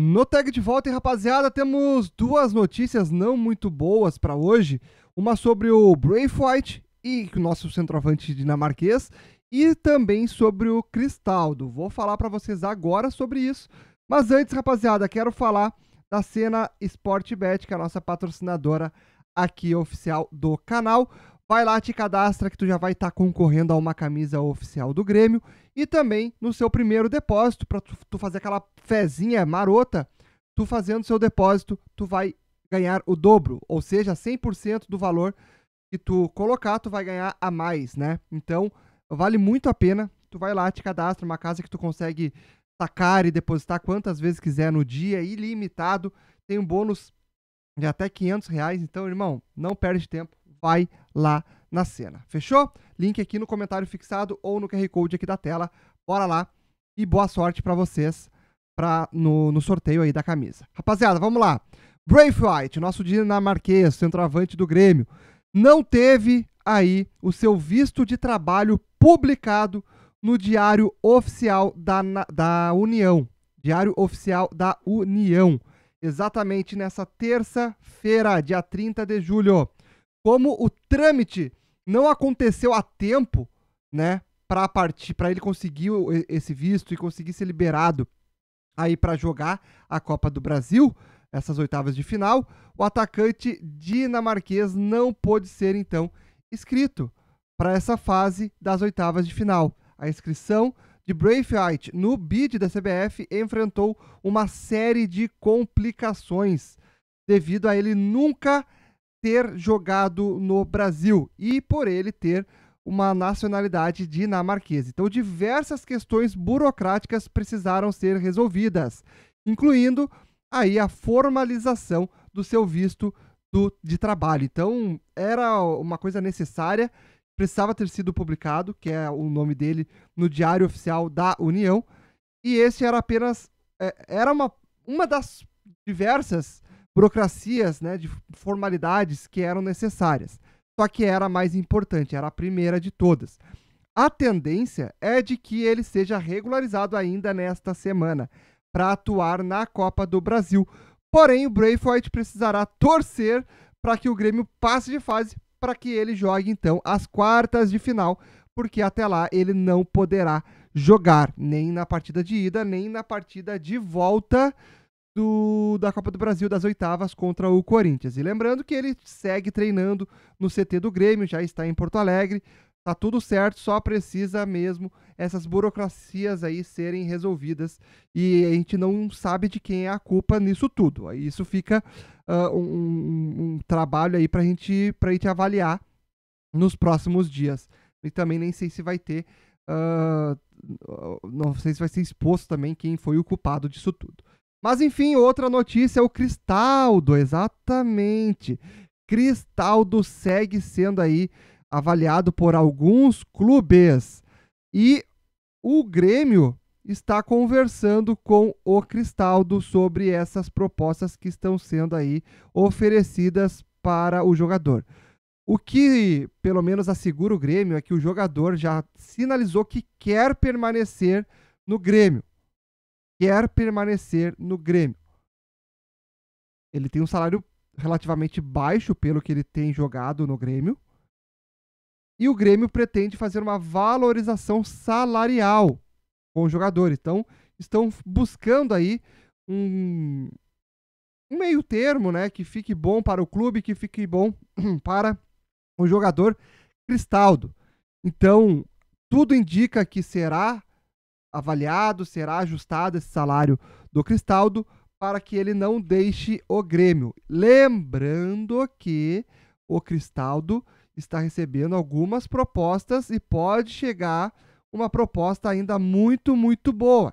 No tag de volta, rapaziada, temos duas notícias não muito boas para hoje. Uma sobre o Braithwaite e o nosso centroavante dinamarquês e também sobre o Cristaldo. Vou falar para vocês agora sobre isso. Mas antes, rapaziada, quero falar da cena Sportbet, que é a nossa patrocinadora aqui oficial do canal. Vai lá, te cadastra que tu já vai estar tá concorrendo a uma camisa oficial do Grêmio e também no seu primeiro depósito para tu, tu, fazer aquela fezinha marota, tu fazendo seu depósito, tu vai ganhar o dobro, ou seja, 100% do valor que tu colocar, tu vai ganhar a mais, né? Então, vale muito a pena. Tu vai lá, te cadastra uma casa que tu consegue sacar e depositar quantas vezes quiser no dia, ilimitado. Tem um bônus de até 500 reais. Então, irmão, não perde tempo vai lá na cena. Fechou? Link aqui no comentário fixado ou no QR Code aqui da tela. Bora lá e boa sorte para vocês pra, no, no sorteio aí da camisa. Rapaziada, vamos lá. Braithwaite, nosso dinamarquês, centroavante do Grêmio, não teve aí o seu visto de trabalho publicado no Diário Oficial da, da União. Diário Oficial da União. Exatamente nessa terça-feira, dia 30 de julho como o trâmite não aconteceu a tempo, né, para partir, para ele conseguir esse visto e conseguir ser liberado aí para jogar a Copa do Brasil, essas oitavas de final, o atacante dinamarquês não pôde ser então inscrito para essa fase das oitavas de final. A inscrição de Braithwaite no bid da CBF enfrentou uma série de complicações devido a ele nunca ter jogado no Brasil e por ele ter uma nacionalidade dinamarquesa. Então, diversas questões burocráticas precisaram ser resolvidas, incluindo aí a formalização do seu visto do, de trabalho. Então, era uma coisa necessária, precisava ter sido publicado, que é o nome dele, no Diário Oficial da União. E esse era apenas. É, era uma, uma das diversas burocracias né, de formalidades que eram necessárias. Só que era a mais importante, era a primeira de todas. A tendência é de que ele seja regularizado ainda nesta semana para atuar na Copa do Brasil. Porém, o Braithwaite precisará torcer para que o Grêmio passe de fase para que ele jogue então as quartas de final, porque até lá ele não poderá jogar nem na partida de ida, nem na partida de volta do, da Copa do Brasil das oitavas contra o Corinthians. E lembrando que ele segue treinando no CT do Grêmio, já está em Porto Alegre, tá tudo certo, só precisa mesmo essas burocracias aí serem resolvidas e a gente não sabe de quem é a culpa nisso tudo. isso fica uh, um, um, trabalho aí para gente, a gente avaliar nos próximos dias. E também nem sei se vai ter. Uh, não sei se vai ser exposto também quem foi o culpado disso tudo. Mas enfim, outra notícia é o Cristaldo, exatamente. Cristaldo segue sendo aí avaliado por alguns clubes. E o Grêmio está conversando com o Cristaldo sobre essas propostas que estão sendo aí oferecidas para o jogador. O que, pelo menos, assegura o Grêmio é que o jogador já sinalizou que quer permanecer no Grêmio quer permanecer no Grêmio. Ele tem um salário relativamente baixo pelo que ele tem jogado no Grêmio. E o Grêmio pretende fazer uma valorização salarial com o jogador. Então, estão buscando aí um, um meio termo, né? Que fique bom para o clube, que fique bom para o jogador Cristaldo. Então, tudo indica que será avaliado, será ajustado esse salário do Cristaldo para que ele não deixe o Grêmio. Lembrando que o Cristaldo está recebendo algumas propostas e pode chegar uma proposta ainda muito, muito boa.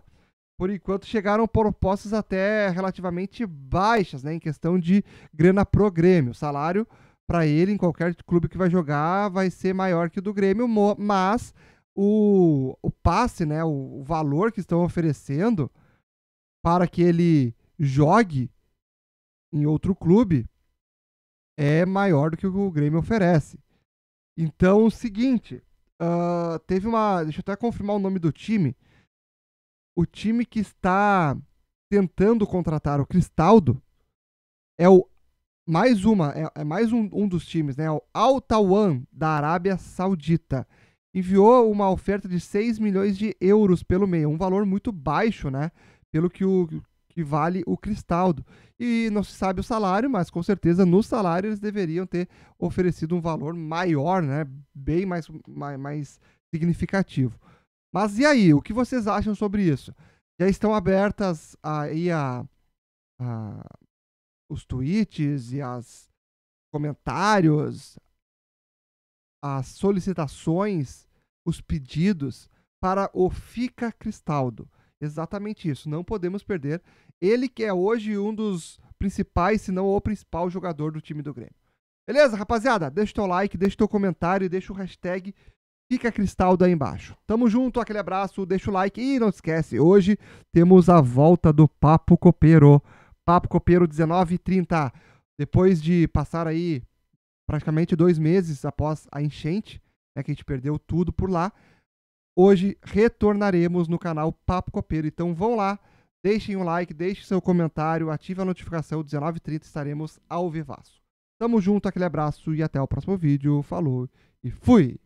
Por enquanto chegaram propostas até relativamente baixas, né, em questão de grana pro Grêmio. O salário para ele em qualquer clube que vai jogar vai ser maior que o do Grêmio, mas o, o passe, né, o, o valor que estão oferecendo para que ele jogue em outro clube é maior do que o Grêmio oferece. Então, o seguinte, uh, teve uma. Deixa eu até confirmar o nome do time. O time que está tentando contratar o Cristaldo é o. Mais uma, é, é mais um, um dos times, né? É o Al da Arábia Saudita enviou uma oferta de 6 milhões de euros pelo meio, um valor muito baixo, né? Pelo que, o, que vale o Cristaldo. E não se sabe o salário, mas com certeza no salário eles deveriam ter oferecido um valor maior, né? Bem mais, mais, mais significativo. Mas e aí, o que vocês acham sobre isso? Já estão abertas aí a, a, os tweets e as comentários, as solicitações, os pedidos para o Fica Cristaldo. Exatamente isso, não podemos perder. Ele que é hoje um dos principais, se não o principal jogador do time do Grêmio. Beleza, rapaziada? Deixa o teu like, deixa o teu comentário e deixa o hashtag Fica Cristaldo aí embaixo. Tamo junto, aquele abraço, deixa o like e não esquece, hoje temos a volta do Papo Copeiro. Papo Copeiro 19h30. Depois de passar aí praticamente dois meses após a enchente, né, que a gente perdeu tudo por lá. Hoje retornaremos no canal Papo Copeiro. Então vão lá, deixem um like, deixem seu comentário, ative a notificação, 19h30 estaremos ao vivaço. Tamo junto, aquele abraço e até o próximo vídeo. Falou e fui!